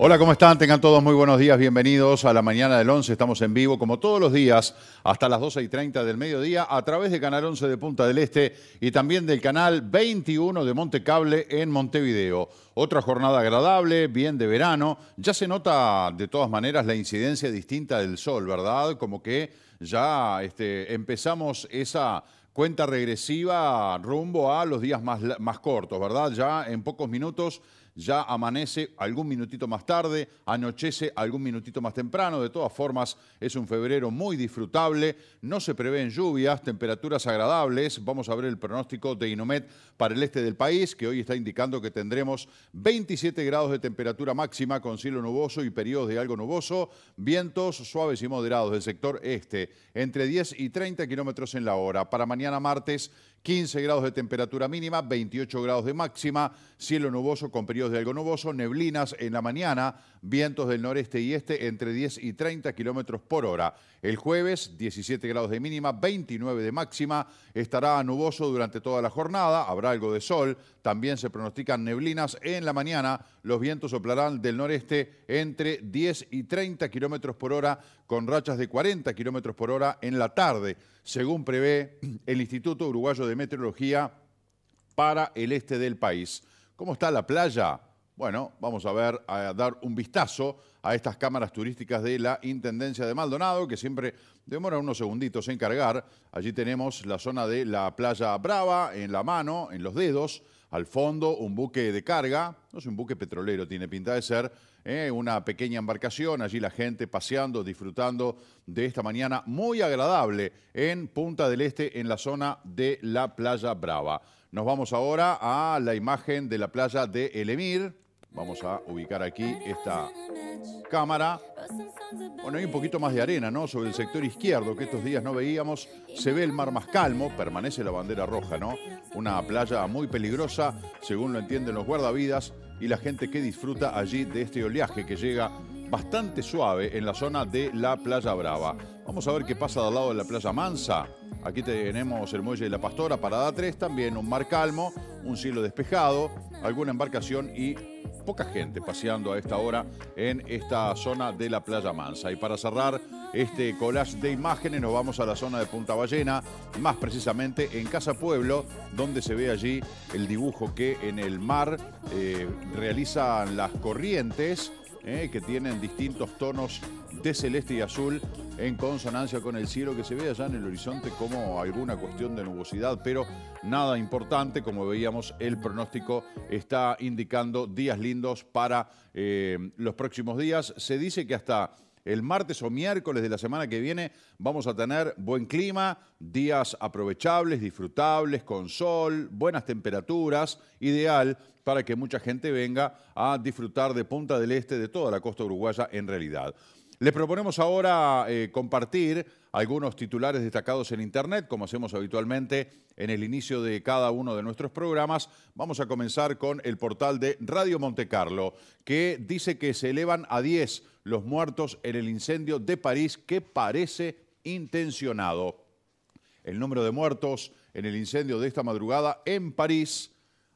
Hola, ¿cómo están? Tengan todos muy buenos días. Bienvenidos a la mañana del 11. Estamos en vivo, como todos los días, hasta las 12 y 30 del mediodía, a través de Canal 11 de Punta del Este y también del Canal 21 de Montecable en Montevideo. Otra jornada agradable, bien de verano. Ya se nota, de todas maneras, la incidencia distinta del sol, ¿verdad? Como que ya este, empezamos esa cuenta regresiva rumbo a los días más, más cortos, ¿verdad? Ya en pocos minutos ya amanece algún minutito más tarde, anochece algún minutito más temprano. De todas formas, es un febrero muy disfrutable. No se prevén lluvias, temperaturas agradables. Vamos a ver el pronóstico de Inomet para el este del país, que hoy está indicando que tendremos 27 grados de temperatura máxima con cielo nuboso y periodos de algo nuboso, vientos suaves y moderados del sector este, entre 10 y 30 kilómetros en la hora. Para mañana martes, 15 grados de temperatura mínima, 28 grados de máxima, cielo nuboso con periodos de algo nuboso, neblinas en la mañana, vientos del noreste y este entre 10 y 30 kilómetros por hora. El jueves, 17 grados de mínima, 29 de máxima, estará nuboso durante toda la jornada, habrá algo de sol, también se pronostican neblinas en la mañana los vientos soplarán del noreste entre 10 y 30 kilómetros por hora, con rachas de 40 kilómetros por hora en la tarde, según prevé el Instituto Uruguayo de Meteorología para el este del país. ¿Cómo está la playa? Bueno, vamos a ver, a dar un vistazo a estas cámaras turísticas de la Intendencia de Maldonado, que siempre demora unos segunditos en cargar. Allí tenemos la zona de la playa Brava, en la mano, en los dedos al fondo un buque de carga, no es un buque petrolero, tiene pinta de ser eh, una pequeña embarcación, allí la gente paseando, disfrutando de esta mañana muy agradable en Punta del Este, en la zona de la Playa Brava. Nos vamos ahora a la imagen de la playa de El Emir. Vamos a ubicar aquí esta cámara. Bueno, hay un poquito más de arena, ¿no? Sobre el sector izquierdo, que estos días no veíamos. Se ve el mar más calmo, permanece la bandera roja, ¿no? Una playa muy peligrosa, según lo entienden los guardavidas y la gente que disfruta allí de este oleaje que llega bastante suave en la zona de la Playa Brava. Vamos a ver qué pasa del lado de la Playa Mansa. Aquí tenemos el muelle de la Pastora, parada 3, también un mar calmo, un cielo despejado, alguna embarcación y poca gente paseando a esta hora en esta zona de la Playa Mansa. Y para cerrar este collage de imágenes nos vamos a la zona de Punta Ballena, más precisamente en Casa Pueblo, donde se ve allí el dibujo que en el mar eh, realizan las corrientes eh, que tienen distintos tonos de celeste y azul en consonancia con el cielo que se ve allá en el horizonte como alguna cuestión de nubosidad, pero nada importante, como veíamos, el pronóstico está indicando días lindos para eh, los próximos días. Se dice que hasta el martes o miércoles de la semana que viene vamos a tener buen clima, días aprovechables, disfrutables, con sol, buenas temperaturas, ideal para que mucha gente venga a disfrutar de Punta del Este, de toda la costa uruguaya en realidad. Le proponemos ahora eh, compartir algunos titulares destacados en Internet, como hacemos habitualmente en el inicio de cada uno de nuestros programas. Vamos a comenzar con el portal de Radio Montecarlo, que dice que se elevan a 10 los muertos en el incendio de París que parece intencionado. El número de muertos en el incendio de esta madrugada en París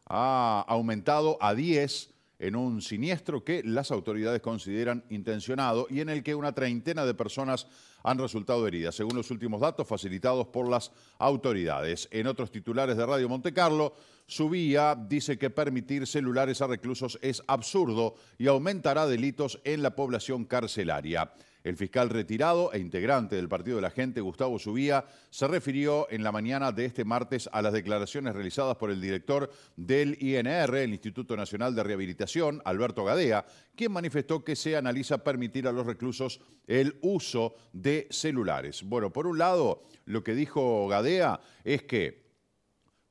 ha aumentado a 10 en un siniestro que las autoridades consideran intencionado y en el que una treintena de personas han resultado heridas, según los últimos datos facilitados por las autoridades. En otros titulares de Radio Monte Montecarlo, vía dice que permitir celulares a reclusos es absurdo y aumentará delitos en la población carcelaria. El fiscal retirado e integrante del Partido de la Gente, Gustavo Subía, se refirió en la mañana de este martes a las declaraciones realizadas por el director del INR, el Instituto Nacional de Rehabilitación, Alberto Gadea, quien manifestó que se analiza permitir a los reclusos el uso de celulares. Bueno, por un lado, lo que dijo Gadea es que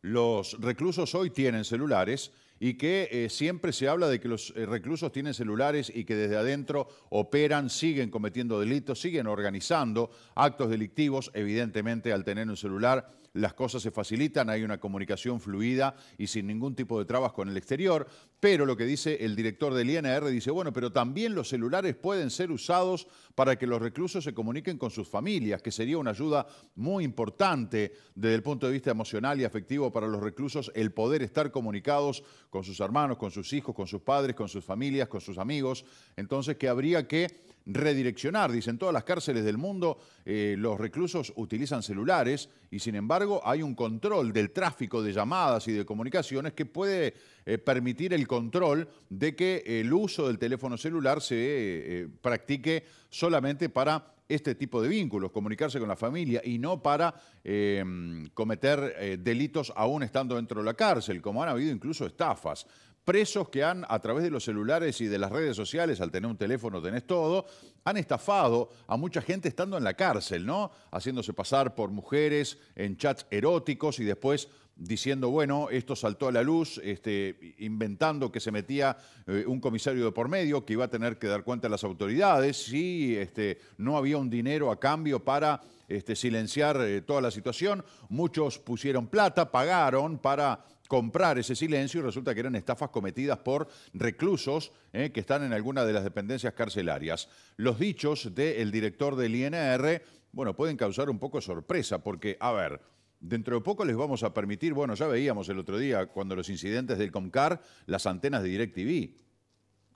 los reclusos hoy tienen celulares, y que eh, siempre se habla de que los eh, reclusos tienen celulares y que desde adentro operan, siguen cometiendo delitos, siguen organizando actos delictivos, evidentemente al tener un celular las cosas se facilitan, hay una comunicación fluida y sin ningún tipo de trabas con el exterior, pero lo que dice el director del INR dice, bueno, pero también los celulares pueden ser usados para que los reclusos se comuniquen con sus familias, que sería una ayuda muy importante desde el punto de vista emocional y afectivo para los reclusos el poder estar comunicados con sus hermanos, con sus hijos, con sus padres, con sus familias, con sus amigos. Entonces, que habría que redireccionar. Dicen, todas las cárceles del mundo eh, los reclusos utilizan celulares y sin embargo hay un control del tráfico de llamadas y de comunicaciones que puede eh, permitir el control de que el uso del teléfono celular se eh, practique solamente para este tipo de vínculos, comunicarse con la familia y no para em, cometer delitos aún estando dentro de la cárcel, como han habido incluso estafas presos que han, a través de los celulares y de las redes sociales, al tener un teléfono tenés todo, han estafado a mucha gente estando en la cárcel, ¿no? Haciéndose pasar por mujeres en chats eróticos y después diciendo, bueno, esto saltó a la luz, este, inventando que se metía eh, un comisario de por medio que iba a tener que dar cuenta a las autoridades si este, no había un dinero a cambio para este, silenciar eh, toda la situación. Muchos pusieron plata, pagaron para comprar ese silencio y resulta que eran estafas cometidas por reclusos eh, que están en alguna de las dependencias carcelarias. Los dichos del director del INR, bueno, pueden causar un poco sorpresa porque, a ver, dentro de poco les vamos a permitir, bueno, ya veíamos el otro día cuando los incidentes del Comcar, las antenas de DirecTV,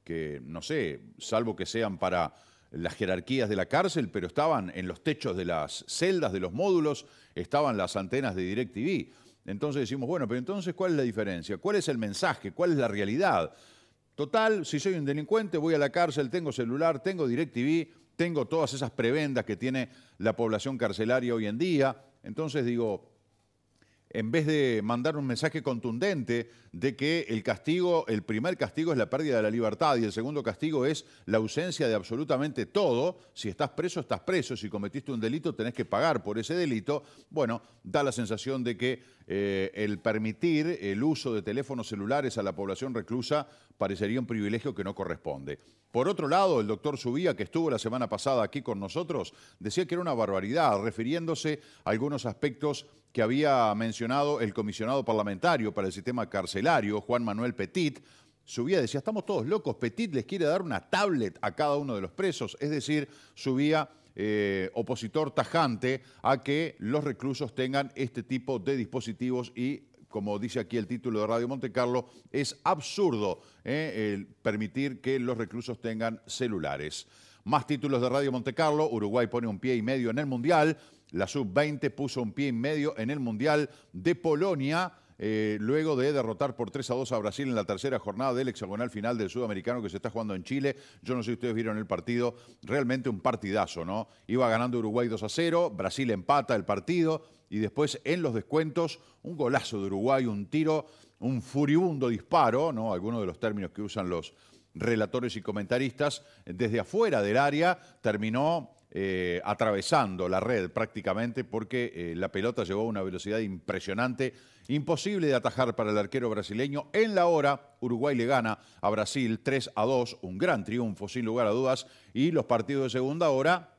que no sé, salvo que sean para las jerarquías de la cárcel, pero estaban en los techos de las celdas, de los módulos, estaban las antenas de DirecTV. Entonces decimos, bueno, pero entonces, ¿cuál es la diferencia? ¿Cuál es el mensaje? ¿Cuál es la realidad? Total, si soy un delincuente, voy a la cárcel, tengo celular, tengo DirecTV, tengo todas esas prebendas que tiene la población carcelaria hoy en día. Entonces digo, en vez de mandar un mensaje contundente de que el castigo, el primer castigo es la pérdida de la libertad y el segundo castigo es la ausencia de absolutamente todo. Si estás preso, estás preso. Si cometiste un delito, tenés que pagar por ese delito. Bueno, da la sensación de que eh, el permitir el uso de teléfonos celulares a la población reclusa parecería un privilegio que no corresponde. Por otro lado, el doctor Subía, que estuvo la semana pasada aquí con nosotros, decía que era una barbaridad, refiriéndose a algunos aspectos que había mencionado el comisionado parlamentario para el sistema carcelario, Juan Manuel Petit. Subía decía, estamos todos locos, Petit les quiere dar una tablet a cada uno de los presos. Es decir, Subía, eh, opositor tajante a que los reclusos tengan este tipo de dispositivos y como dice aquí el título de Radio Monte Carlo, es absurdo ¿eh? permitir que los reclusos tengan celulares. Más títulos de Radio Monte Carlo, Uruguay pone un pie y medio en el Mundial, la sub-20 puso un pie y medio en el Mundial de Polonia. Eh, luego de derrotar por 3 a 2 a Brasil en la tercera jornada del hexagonal final del sudamericano que se está jugando en Chile. Yo no sé si ustedes vieron el partido, realmente un partidazo, ¿no? Iba ganando Uruguay 2 a 0, Brasil empata el partido, y después en los descuentos un golazo de Uruguay, un tiro, un furibundo disparo, ¿no? Algunos de los términos que usan los relatores y comentaristas, desde afuera del área terminó eh, atravesando la red prácticamente porque eh, la pelota llegó a una velocidad impresionante, imposible de atajar para el arquero brasileño. En la hora, Uruguay le gana a Brasil 3 a 2, un gran triunfo sin lugar a dudas, y los partidos de segunda hora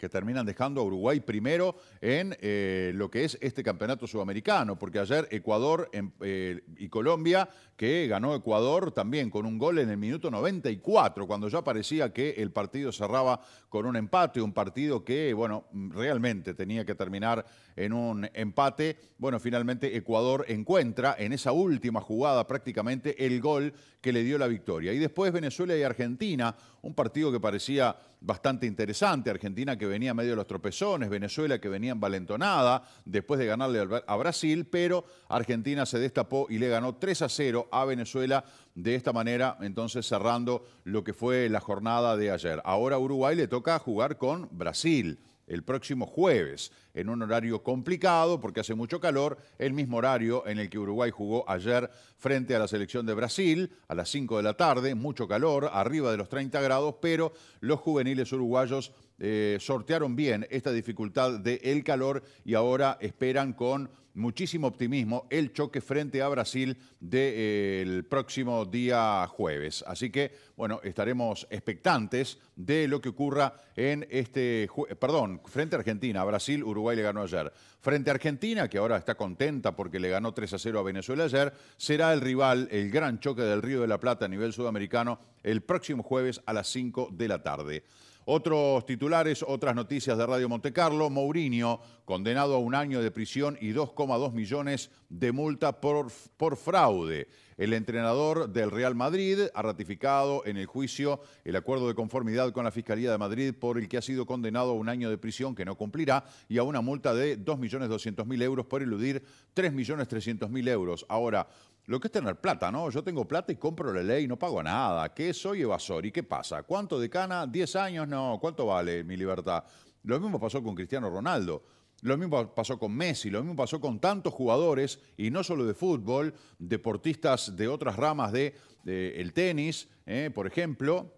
que terminan dejando a Uruguay primero en eh, lo que es este campeonato sudamericano, porque ayer Ecuador em, eh, y Colombia, que ganó Ecuador también con un gol en el minuto 94, cuando ya parecía que el partido cerraba con un empate, un partido que, bueno, realmente tenía que terminar en un empate. Bueno, finalmente Ecuador encuentra en esa última jugada prácticamente el gol que le dio la victoria. Y después Venezuela y Argentina, un partido que parecía bastante interesante, Argentina que venía medio de los tropezones, Venezuela que venía envalentonada después de ganarle a Brasil, pero Argentina se destapó y le ganó 3 a 0 a Venezuela de esta manera, entonces cerrando lo que fue la jornada de ayer. Ahora Uruguay le toca jugar con Brasil el próximo jueves en un horario complicado porque hace mucho calor, el mismo horario en el que Uruguay jugó ayer frente a la selección de Brasil, a las 5 de la tarde, mucho calor, arriba de los 30 grados, pero los juveniles uruguayos eh, sortearon bien esta dificultad del calor y ahora esperan con muchísimo optimismo el choque frente a Brasil del eh, próximo día jueves. Así que, bueno, estaremos expectantes de lo que ocurra en este, perdón, frente a Argentina, Brasil, Uruguay Uruguay le ganó ayer. Frente a Argentina, que ahora está contenta porque le ganó 3 a 0 a Venezuela ayer, será el rival, el gran choque del Río de la Plata a nivel sudamericano, el próximo jueves a las 5 de la tarde. Otros titulares, otras noticias de Radio Monte Carlo. Mourinho, condenado a un año de prisión y 2,2 millones de multa por fraude. El entrenador del Real Madrid ha ratificado en el juicio el acuerdo de conformidad con la Fiscalía de Madrid por el que ha sido condenado a un año de prisión que no cumplirá y a una multa de 2.200.000 euros por eludir 3.300.000 euros. Ahora, lo que es tener plata, ¿no? Yo tengo plata y compro la ley, no pago nada. ¿Qué soy evasor? ¿Y qué pasa? ¿Cuánto decana? cana? ¿10 años? No. ¿Cuánto vale mi libertad? Lo mismo pasó con Cristiano Ronaldo. Lo mismo pasó con Messi, lo mismo pasó con tantos jugadores, y no solo de fútbol, deportistas de otras ramas del tenis, eh, por ejemplo,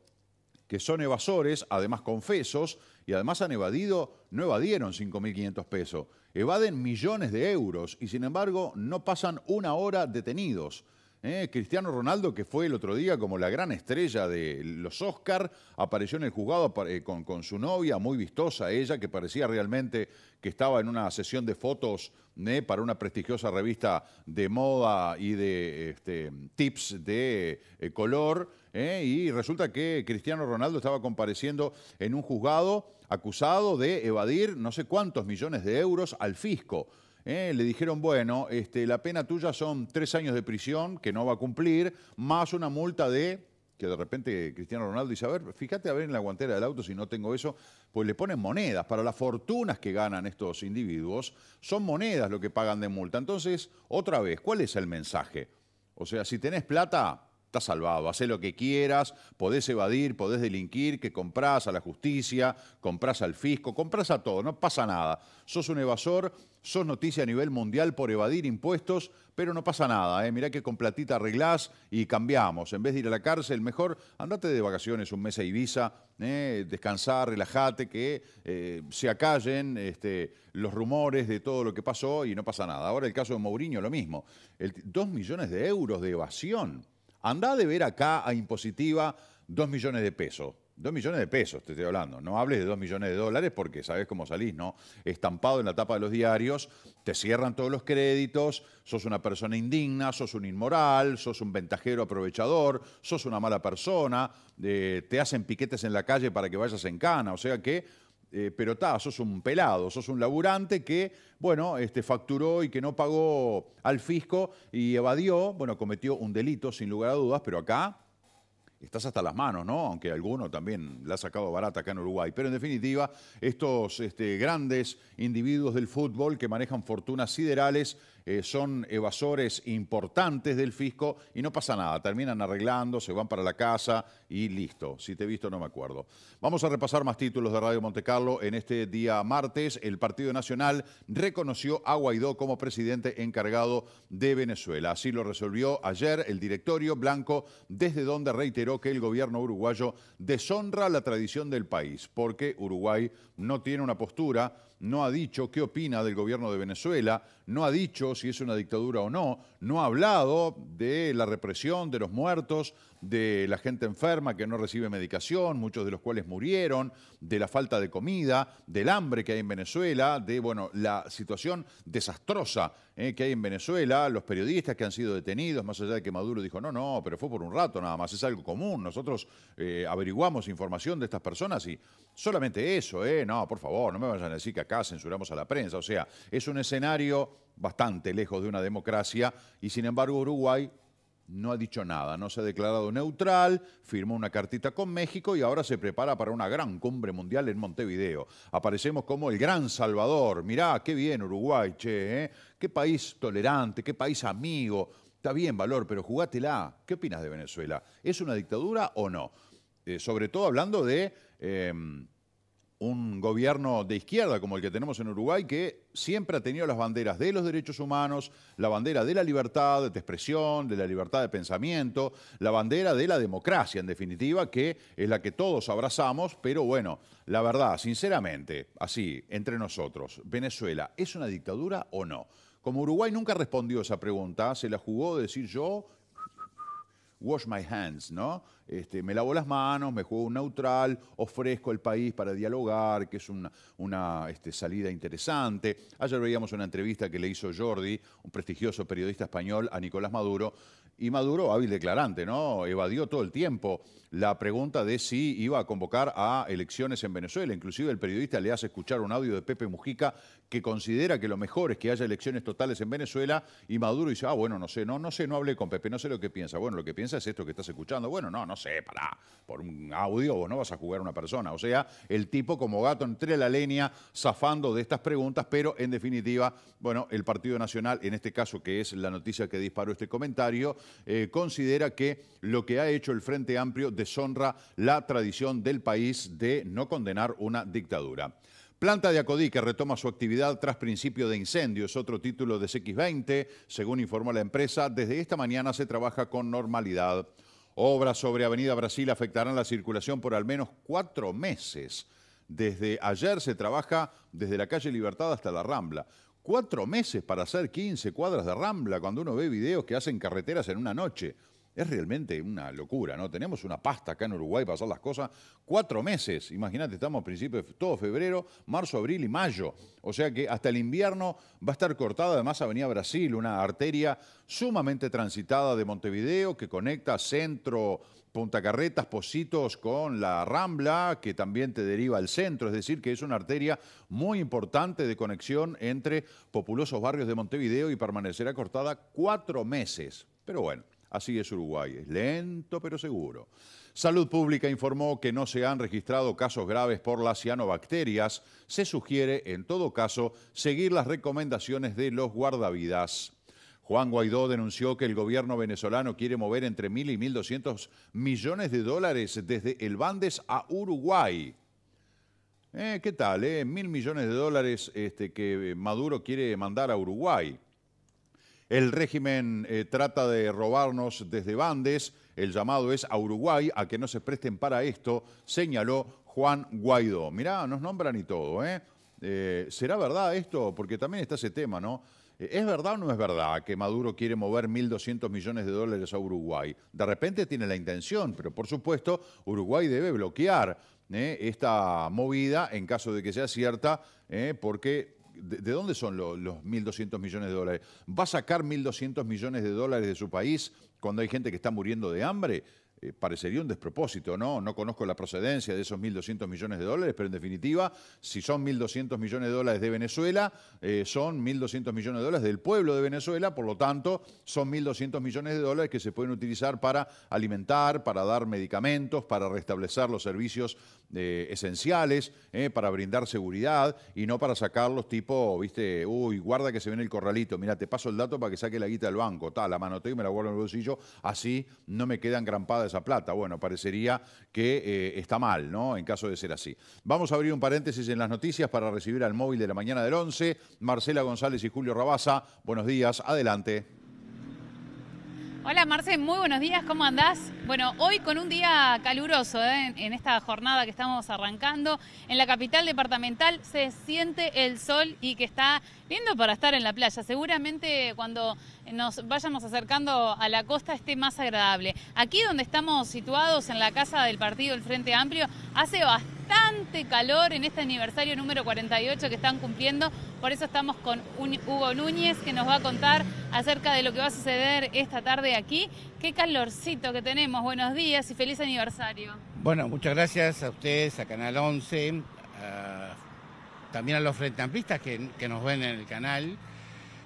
que son evasores, además confesos, y además han evadido, no evadieron 5.500 pesos, evaden millones de euros y sin embargo no pasan una hora detenidos. Eh, Cristiano Ronaldo, que fue el otro día como la gran estrella de los Oscar, apareció en el juzgado eh, con, su novia, muy vistosa ella, que parecía realmente que estaba en una sesión de fotos eh, para una prestigiosa revista de moda y de este, tips de color. y resulta que Cristiano Ronaldo estaba compareciendo en un juzgado acusado de evadir no sé cuántos millones de euros al fisco. ¿eh? le dijeron, bueno, este, la pena tuya son tres años de prisión que no va a cumplir, más una multa de, que de repente Cristiano Ronaldo dice, a ver, fíjate a ver en la guantera del auto si no tengo eso, pues le ponen monedas. Para las fortunas que ganan estos individuos, son monedas lo que pagan de multa. Entonces, otra vez, ¿cuál es el mensaje? O sea, si tenés plata, estás salvado, hacé lo que quieras, podés evadir, podés delinquir, que comprás a la justicia, comprás al fisco, comprás a todo, no pasa nada. Sos un evasor, sos noticia a nivel mundial por evadir impuestos, pero no pasa nada. ¿eh? Mirá que con platita arreglás y cambiamos. En vez de ir a la cárcel, mejor andate de vacaciones un mes a Ibiza, ¿eh? descansar, relajate, que eh, se acallen este, los rumores de todo lo que pasó y no pasa nada. Ahora el caso de Mourinho, lo mismo. El, dos millones de euros de evasión. Andá de ver acá a impositiva 2 millones de pesos. 2 millones de pesos, te estoy hablando. No hables de 2 millones de dólares porque sabes cómo salís, ¿no? Estampado en la tapa de los diarios, te cierran todos los créditos, sos una persona indigna, sos un inmoral, sos un ventajero aprovechador, sos una mala persona, eh, te hacen piquetes en la calle para que vayas en cana. O sea que eh, pero está, sos un pelado, sos un laburante que, bueno, este, facturó y que no pagó al fisco y evadió, bueno, cometió un delito, sin lugar a dudas, pero acá estás hasta las manos, ¿no? Aunque alguno también la ha sacado barata acá en Uruguay. Pero en definitiva, estos este, grandes individuos del fútbol que manejan fortunas siderales eh, son evasores importantes del fisco y no pasa nada, terminan arreglando, se van para la casa y listo. Si te he visto no me acuerdo. Vamos a repasar más títulos de Radio Montecarlo. En este día martes, el Partido Nacional reconoció a Guaidó como presidente encargado de Venezuela. Así lo resolvió ayer el directorio blanco, desde donde reiteró que el gobierno uruguayo deshonra la tradición del país, porque Uruguay no tiene una postura no ha dicho qué opina del gobierno de Venezuela, no ha dicho si es una dictadura o no, no ha hablado de la represión, de los muertos, de la gente enferma que no recibe medicación, muchos de los cuales murieron, de la falta de comida, del hambre que hay en Venezuela, de bueno, la situación desastrosa ¿eh? que hay en Venezuela, los periodistas que han sido detenidos, más allá de que Maduro dijo, no, no, pero fue por un rato nada más, es algo común. Nosotros eh, averiguamos información de estas personas y solamente eso, eh, no, por favor, no me vayan a decir que acá censuramos a la prensa. O sea, es un escenario bastante lejos de una democracia y sin embargo Uruguay no ha dicho nada, no se ha declarado neutral, firmó una cartita con México y ahora se prepara para una gran cumbre mundial en Montevideo. Aparecemos como el gran Salvador. Mirá, qué bien Uruguay, che, ¿eh? qué país tolerante, qué país amigo. Está bien, Valor, pero jugátela. ¿Qué opinas de Venezuela? ¿Es una dictadura o no? Eh, sobre todo hablando de em, un gobierno de izquierda como el que tenemos en Uruguay, que siempre ha tenido las banderas de los derechos humanos, la bandera de la libertad de expresión, de la libertad de pensamiento, la bandera de la democracia, en definitiva, que es la que todos abrazamos, pero bueno, la verdad, sinceramente, así, entre nosotros, ¿Venezuela es una dictadura o no? Como Uruguay nunca respondió esa pregunta, se la jugó de decir yo wash my hands, ¿no? Este, me lavo las manos, me juego un neutral, ofrezco el país para dialogar, que es una, una este, salida interesante. Ayer veíamos una entrevista que le hizo Jordi, un prestigioso periodista español, a Nicolás Maduro, y Maduro, hábil declarante, ¿no? Evadió todo el tiempo la pregunta de si iba a convocar a elecciones en Venezuela. Inclusive el periodista le hace escuchar un audio de Pepe Mujica que considera que lo mejor es que haya elecciones totales en Venezuela y Maduro dice, ah, bueno, no sé, no, no sé, no hablé con Pepe, no sé lo que piensa. Bueno, lo que piensa es esto que estás escuchando. Bueno, no, no sé, pará, por un audio vos no vas a jugar a una persona. O sea, el tipo como gato entre la leña, zafando de estas preguntas, pero en definitiva, bueno, el Partido Nacional, en este caso que es la noticia que disparó este comentario, eh, considera que lo que ha hecho el Frente Amplio deshonra la tradición del país de no condenar una dictadura. Planta de Acodí que retoma su actividad tras principio de incendios. es otro título de CX20, según informó la empresa, desde esta mañana se trabaja con normalidad. Obras sobre Avenida Brasil afectarán la circulación por al menos cuatro meses. Desde ayer se trabaja desde la calle Libertad hasta la Rambla, Cuatro meses para hacer 15 cuadras de rambla cuando uno ve videos que hacen carreteras en una noche. Es realmente una locura, ¿no? Tenemos una pasta acá en Uruguay para hacer las cosas. Cuatro meses, imagínate, estamos a principios de todo febrero, marzo, abril y mayo. O sea que hasta el invierno va a estar cortada además Avenida Brasil, una arteria sumamente transitada de Montevideo que conecta centro, Punta Carretas, Positos con la Rambla, que también te deriva al centro, es decir, que es una arteria muy importante de conexión entre populosos barrios de Montevideo y permanecerá cortada cuatro meses. Pero bueno. Así es Uruguay, es lento pero seguro. Salud Pública informó que no se han registrado casos graves por las cianobacterias. Se sugiere, en todo caso, seguir las recomendaciones de los guardavidas. Juan Guaidó denunció que el gobierno venezolano quiere mover entre 1.000 y 1.200 millones de dólares desde el Bandes a Uruguay. Eh, ¿Qué tal? Eh? Mil millones de dólares este, que eh, Maduro quiere mandar a Uruguay. El régimen eh, trata de robarnos desde Bandes. El llamado es a Uruguay a que no se presten para esto, señaló Juan Guaidó. Mirá, nos nombran y todo, ¿eh? eh será verdad esto? Porque también está ese tema, ¿no? Eh, ¿Es verdad o no es verdad que Maduro quiere mover 1.200 millones de dólares a Uruguay? De repente tiene la intención, pero por supuesto Uruguay debe bloquear esta movida en caso de que sea cierta, porque ¿de, dónde son los 1.200 millones de dólares? ¿Va a sacar 1.200 millones de dólares de su país cuando hay gente que está muriendo de hambre? Eh, parecería un despropósito, ¿no? No conozco la procedencia de esos 1.200 millones de dólares, pero en definitiva, si son 1.200 millones de dólares de Venezuela, eh, son 1.200 millones de dólares del pueblo de Venezuela, por lo tanto, son 1.200 millones de dólares que se pueden utilizar para alimentar, para dar medicamentos, para restablecer los servicios eh, esenciales, para brindar seguridad y no para sacarlos tipo, viste, uy, guarda que se viene el corralito, mira, te paso el dato para que saque la guita del banco, tal, la manoteo y me la guardo en el bolsillo, así no me quedan grampadas esa plata. Bueno, parecería que eh, está mal, ¿no? En caso de ser así. Vamos a abrir un paréntesis en las noticias para recibir al móvil de la mañana del 11, Marcela González y Julio Rabasa. Buenos días, adelante. Hola Marce, muy buenos días, ¿cómo andás? Bueno, hoy con un día caluroso ¿eh? en esta jornada que estamos arrancando, en la capital departamental se siente el sol y que está lindo para estar en la playa. Seguramente cuando nos vayamos acercando a la costa esté más agradable. Aquí donde estamos situados, en la casa del partido El Frente Amplio, hace bastante bastante calor en este aniversario número 48 que están cumpliendo. Por eso estamos con Hugo Núñez que nos va a contar acerca de lo que va a suceder esta tarde aquí. Qué calorcito que tenemos. Buenos días y feliz aniversario. Bueno, muchas gracias a ustedes, a Canal 11, también a los frente que, nos ven en el canal.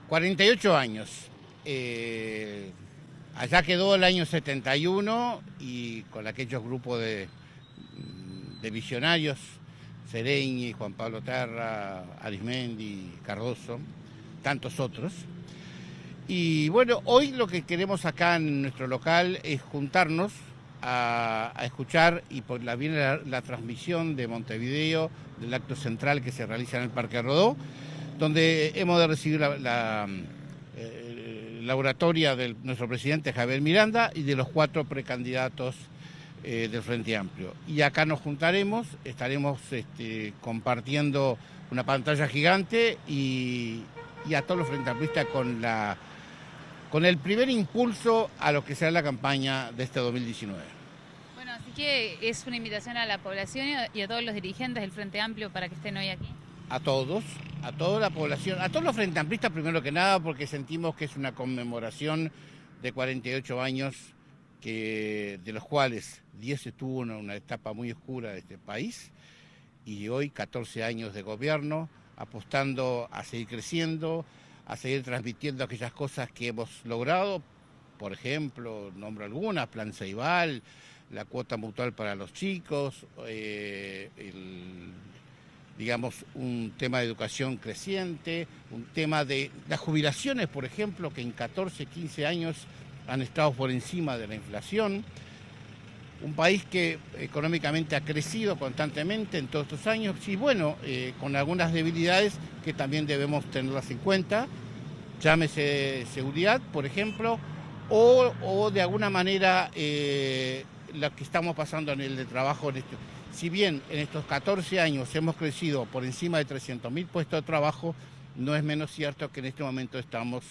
48 años. Eh, allá quedó el año 71 y con aquellos grupos de de visionarios, Sereñi, Juan Pablo Terra, Arismendi, Cardoso, tantos otros. Y bueno, hoy lo que queremos acá en nuestro local es juntarnos a, escuchar y por la viene la, transmisión de Montevideo del acto central que se realiza en el Parque Rodó, donde hemos de recibir la, la eh, eh, oratoria de nuestro presidente Javier Miranda y de los cuatro precandidatos eh, del Frente Amplio. Y acá nos juntaremos, estaremos este, compartiendo una pantalla gigante y, a todos los Frente Amplistas con, la, con el primer impulso a lo que será la campaña de este 2019. Bueno, así que es una invitación a la población y a todos los dirigentes del Frente Amplio para que estén hoy aquí. A todos, a toda la población, a todos los Frente Amplistas primero que nada, porque sentimos que es una conmemoración de 48 años que, de los cuales 10 estuvo en una etapa muy oscura de este país y hoy 14 años de gobierno apostando a seguir creciendo, a seguir transmitiendo aquellas cosas que hemos logrado, por ejemplo, nombro algunas, Plan Ceibal, la cuota mutual para los chicos, eh, digamos, un tema de educación creciente, un tema de las jubilaciones, por ejemplo, que en 14, 15 años han estado por encima de la inflación. Un país que económicamente ha crecido constantemente en todos estos años y bueno, eh, con algunas debilidades que también debemos tenerlas en cuenta, llámese seguridad, por ejemplo, o, de alguna manera eh, lo que estamos pasando en el de trabajo. Este, si bien en estos 14 años hemos crecido por encima de 300.000 puestos de trabajo, no es menos cierto que en este momento estamos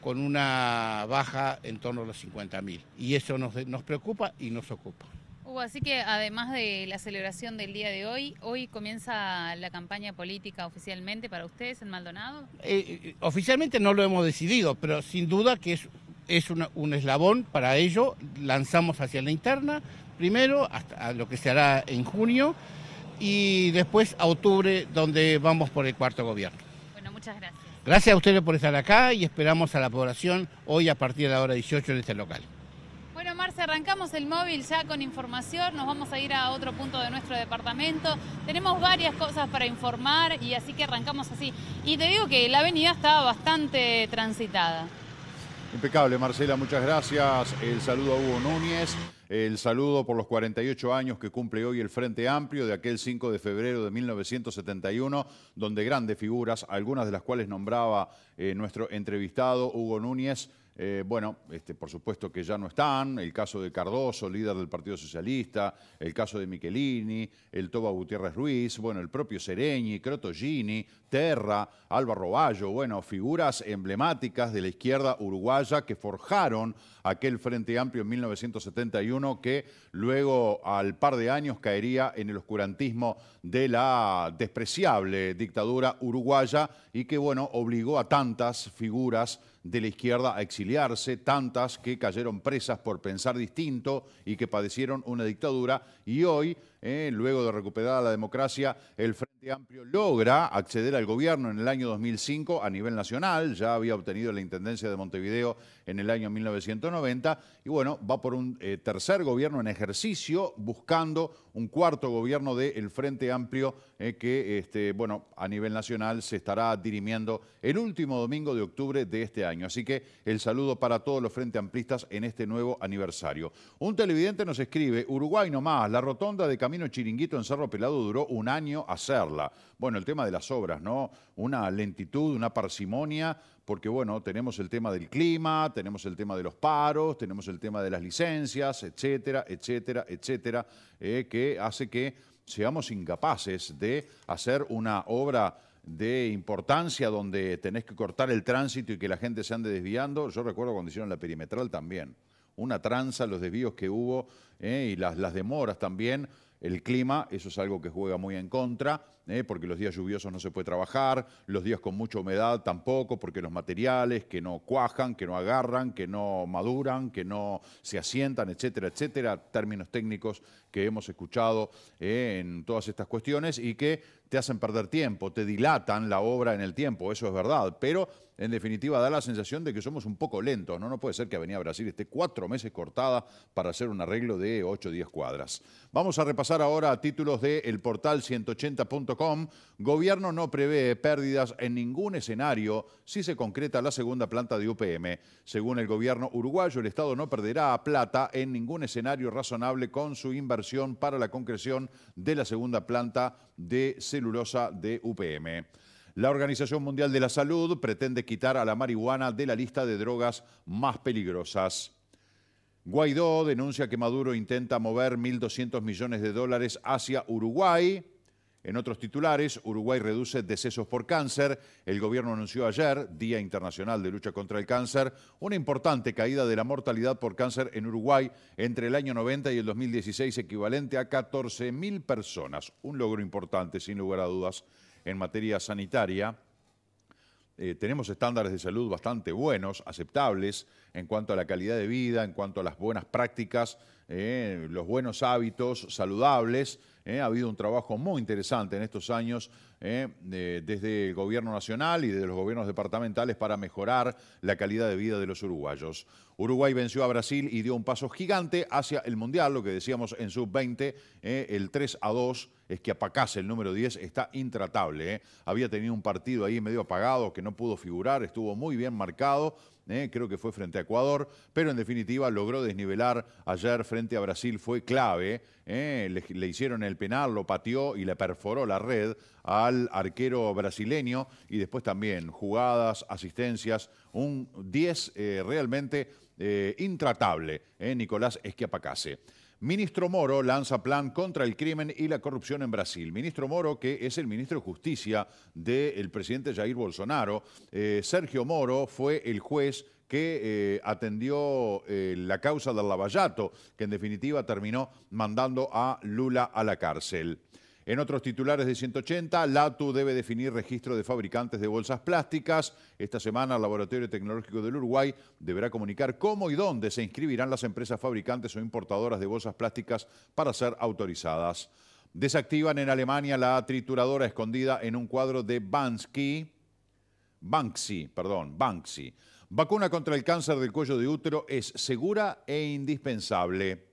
con una baja en torno a los 50.000. Y eso nos, preocupa y nos ocupa. Hugo, así que además de la celebración del día de hoy, hoy comienza la campaña política oficialmente para ustedes en Maldonado. Eh, eh, oficialmente no lo hemos decidido, pero sin duda que es, es un eslabón para ello. Lanzamos hacia la interna, primero, hasta lo que se hará en junio, y después a octubre, donde vamos por el cuarto gobierno. Bueno, muchas gracias. Gracias a ustedes por estar acá y esperamos a la población hoy a partir de la hora 18 en este local. Bueno, Marcia, arrancamos el móvil ya con información, nos vamos a ir a otro punto de nuestro departamento. Tenemos varias cosas para informar y así que arrancamos así. Y te digo que la avenida está bastante transitada. Impecable, Marcela, muchas gracias. El saludo a Hugo Núñez. El saludo por los 48 años que cumple hoy el Frente Amplio de aquel 5 de febrero de 1971, donde grandes figuras, algunas de las cuales nombraba eh, nuestro entrevistado Hugo Núñez, eh, bueno, este, por supuesto que ya no están, el caso de Cardoso, líder del Partido Socialista, el caso de Michelini, el Toba Gutiérrez Ruiz, bueno, el propio Sereñi, Crotogini, Terra, Álvaro Bayo, bueno, figuras emblemáticas de la izquierda uruguaya que forjaron aquel Frente Amplio en 1971 que luego al par de años caería en el oscurantismo de la despreciable dictadura uruguaya y que, bueno, obligó a tantas figuras de la izquierda a exiliarse, tantas que cayeron presas por pensar distinto y que padecieron una dictadura y hoy ¿eh? luego de recuperar la democracia, el Frente Amplio logra acceder al gobierno en el año 2005 a nivel nacional, ya había obtenido la Intendencia de Montevideo en el año 1990, y bueno, va por un eh, tercer gobierno en ejercicio buscando un cuarto gobierno del Frente Amplio eh, que, este, bueno, a nivel nacional se estará dirimiendo el último domingo de octubre de este año. Así que el saludo para todos los Frente Amplistas en este nuevo aniversario. Un televidente nos escribe, Uruguay nomás, la rotonda de Camino Chiringuito en Cerro Pelado duró un año hacerla. Bueno, el tema de las obras, ¿no? Una lentitud, una parsimonia porque bueno, tenemos el tema del clima, tenemos el tema de los paros, tenemos el tema de las licencias, etcétera, etcétera, etcétera, eh, que hace que seamos incapaces de hacer una obra de importancia donde tenés que cortar el tránsito y que la gente se ande desviando. Yo recuerdo cuando hicieron la perimetral también. Una tranza, los desvíos que hubo eh, y las, las demoras también. El clima, eso es algo que juega muy en contra ¿eh? porque los días lluviosos no se puede trabajar, los días con mucha humedad tampoco, porque los materiales que no cuajan, que no agarran, que no maduran, que no se asientan, etcétera, etcétera, términos técnicos que hemos escuchado ¿eh? en todas estas cuestiones y que te hacen perder tiempo, te dilatan la obra en el tiempo, eso es verdad, pero en definitiva da la sensación de que somos un poco lentos, ¿no? No puede ser que Avenida Brasil esté cuatro meses cortada para hacer un arreglo de ocho o 10 cuadras. Vamos a repasar ahora a títulos del portal 180 gobierno no prevé pérdidas en ningún escenario si se concreta la segunda planta de UPM. Según el gobierno uruguayo, el Estado no perderá plata en ningún escenario razonable con su inversión para la concreción de la segunda planta de celulosa de UPM. La Organización Mundial de la Salud pretende quitar a la marihuana de la lista de drogas más peligrosas. Guaidó denuncia que Maduro intenta mover 1.200 millones de dólares hacia Uruguay. En otros titulares, Uruguay reduce decesos por cáncer. El gobierno anunció ayer, Día Internacional de Lucha contra el Cáncer, una importante caída de la mortalidad por cáncer en Uruguay entre el año 90 y el 2016, equivalente a 14.000 personas. Un logro importante, sin lugar a dudas, en materia sanitaria. Eh, tenemos estándares de salud bastante buenos, aceptables en cuanto a la calidad de vida, en cuanto a las buenas prácticas eh, los buenos hábitos saludables. Eh, ha habido un trabajo muy interesante en estos años eh, desde el gobierno nacional y desde los gobiernos departamentales para mejorar la calidad de vida de los uruguayos. Uruguay venció a Brasil y dio un paso gigante hacia el Mundial, lo que decíamos en sub-20, el 3 a 2 es que Apacase, el número 10, está intratable. Había tenido un partido ahí medio apagado que no pudo figurar, estuvo muy bien marcado, ¿eh? creo que fue frente a Ecuador, pero en definitiva logró desnivelar ayer frente a Brasil, fue clave, ¿eh? le, hicieron el penal, lo pateó y le perforó la red al arquero brasileño y después también jugadas, asistencias, un 10 eh, realmente intratable, Nicolás Esquiapacase. Ministro Moro lanza plan contra el crimen y la corrupción en Brasil. Ministro Moro, que es el ministro de Justicia del presidente Jair Bolsonaro. Eh, Sergio Moro fue el juez que eh, atendió eh, la causa del lavallato, que en definitiva terminó mandando a Lula a la cárcel. En otros titulares de 180, LATU debe definir registro de fabricantes de bolsas plásticas. Esta semana el Laboratorio Tecnológico del Uruguay deberá comunicar cómo y dónde se inscribirán las empresas fabricantes o importadoras de bolsas plásticas para ser autorizadas. Desactivan en Alemania la trituradora escondida en un cuadro de Bansky, Banksy, perdón, Banksy. Vacuna contra el cáncer del cuello de útero es segura e indispensable.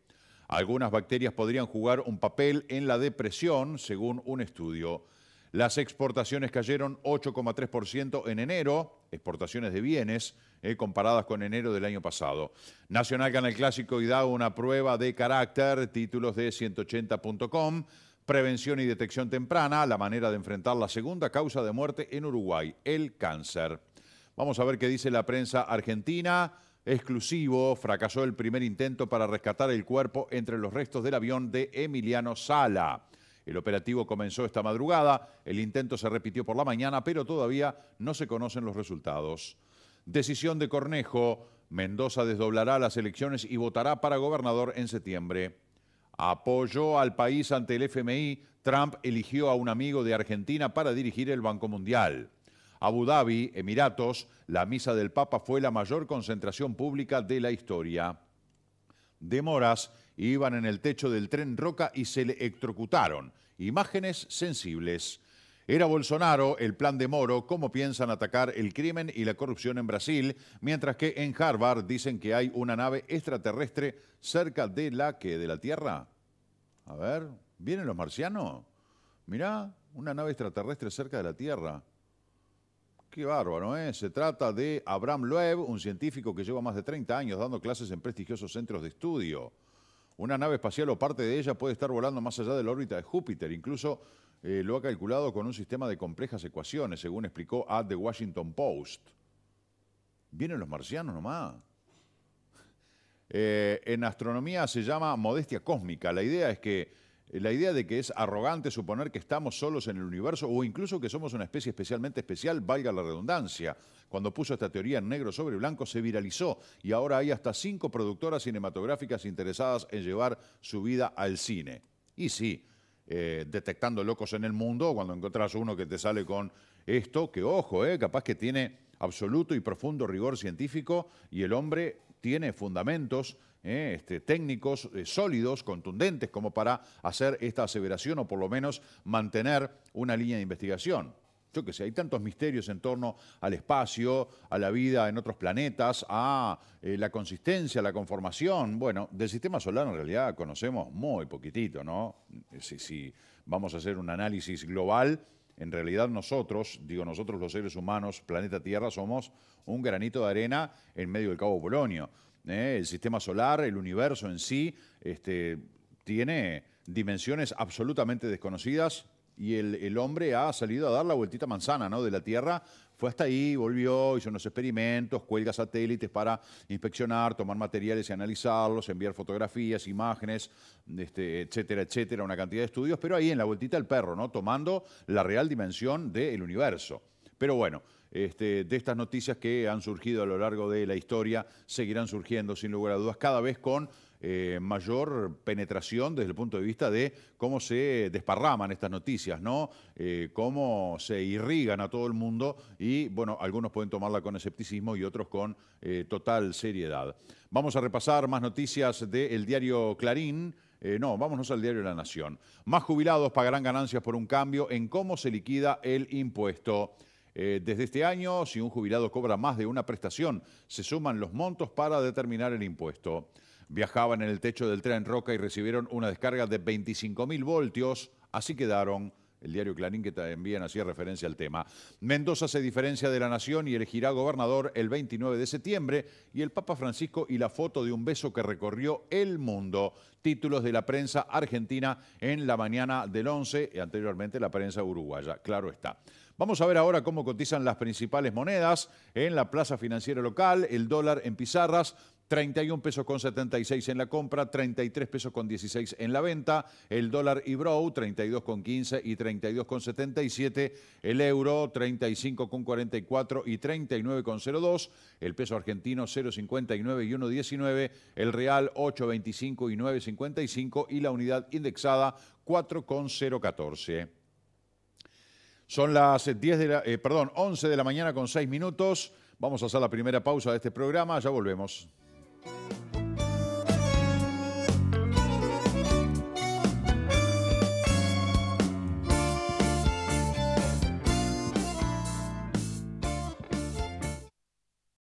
Algunas bacterias podrían jugar un papel en la depresión, según un estudio. Las exportaciones cayeron 8,3% en enero, exportaciones de bienes, eh, comparadas con enero del año pasado. Nacional gana el clásico y da una prueba de carácter, títulos de 180.com, prevención y detección temprana, la manera de enfrentar la segunda causa de muerte en Uruguay, el cáncer. Vamos a ver qué dice la prensa argentina exclusivo, fracasó el primer intento para rescatar el cuerpo entre los restos del avión de Emiliano Sala. El operativo comenzó esta madrugada, el intento se repitió por la mañana, pero todavía no se conocen los resultados. Decisión de Cornejo, Mendoza desdoblará las elecciones y votará para gobernador en septiembre. Apoyó al país ante el FMI, Trump eligió a un amigo de Argentina para dirigir el Banco Mundial. Abu Dhabi, Emiratos, la misa del Papa fue la mayor concentración pública de la historia. Demoras iban en el techo del tren Roca y se le electrocutaron. Imágenes sensibles. Era Bolsonaro, el plan de Moro, cómo piensan atacar el crimen y la corrupción en Brasil, mientras que en Harvard dicen que hay una nave extraterrestre cerca de la que, de la Tierra. A ver, ¿vienen los marcianos? Mirá, una nave extraterrestre cerca de la Tierra. Qué bárbaro, ¿eh? Se trata de Abraham Loeb, un científico que lleva más de 30 años dando clases en prestigiosos centros de estudio. Una nave espacial o parte de ella puede estar volando más allá de la órbita de Júpiter. Incluso eh, lo ha calculado con un sistema de complejas ecuaciones, según explicó a The Washington Post. Vienen los marcianos nomás. Eh, en astronomía se llama modestia cósmica. La idea es que eh, la idea de que es arrogante suponer que estamos solos en el universo o incluso que somos una especie especialmente especial, valga la redundancia. Cuando puso esta teoría en negro sobre blanco se viralizó y ahora hay hasta cinco productoras cinematográficas interesadas en llevar su vida al cine. Y sí, eh, detectando locos en el mundo, cuando encontrás uno que te sale con esto, que ojo, eh, capaz que tiene absoluto y profundo rigor científico y el hombre tiene fundamentos ¿eh? Este, técnicos eh, sólidos, contundentes, como para hacer esta aseveración o por lo menos mantener una línea de investigación. Yo qué sé, hay tantos misterios en torno al espacio, a la vida en otros planetas, a eh, la consistencia, la conformación. Bueno, del sistema solar en realidad conocemos muy poquitito, ¿no? Si, si vamos a hacer un análisis global, en realidad nosotros, digo nosotros los seres humanos, planeta Tierra, somos un granito de arena en medio del Cabo Polonio. ¿eh? el sistema solar, el universo en sí, este, tiene dimensiones absolutamente desconocidas y el, hombre ha salido a dar la vueltita manzana ¿no? de la Tierra. Fue hasta ahí, volvió, hizo unos experimentos, cuelga satélites para inspeccionar, tomar materiales y analizarlos, enviar fotografías, imágenes, este, etcétera, etcétera, una cantidad de estudios, pero ahí en la vueltita el perro, ¿no? tomando la real dimensión del universo. Pero bueno, este, de estas noticias que han surgido a lo largo de la historia, seguirán surgiendo sin lugar a dudas, cada vez con eh, mayor penetración desde el punto de vista de cómo se desparraman estas noticias, ¿no? Eh, cómo se irrigan a todo el mundo y, bueno, algunos pueden tomarla con escepticismo y otros con eh, total seriedad. Vamos a repasar más noticias del diario Clarín. no, vámonos al diario La Nación. Más jubilados pagarán ganancias por un cambio en cómo se liquida el impuesto. Eh, desde este año, si un jubilado cobra más de una prestación, se suman los montos para determinar el impuesto. Viajaban en el techo del tren Roca y recibieron una descarga de 25.000 voltios, así quedaron el diario Clarín que también hacía referencia al tema. Mendoza se diferencia de la nación y elegirá gobernador el 29 de septiembre y el Papa Francisco y la foto de un beso que recorrió el mundo. Títulos de la prensa argentina en la mañana del 11 y anteriormente la prensa uruguaya, claro está. Vamos a ver ahora cómo cotizan las principales monedas en la plaza financiera local, el dólar en pizarras, 31 pesos con 76 en la compra, 33 pesos con 16 en la venta, el dólar Ibro, 32 con 15 y 32 con 77, el euro 35 con 44 y 39 con 02, el peso argentino 0,59 y 1,19, el real 8,25 y 9,55 y la unidad indexada 4,014. Son las 10 eh, de la, eh, perdón, 11 de la mañana con 6 minutos. Vamos a hacer la primera pausa de este programa, ya volvemos.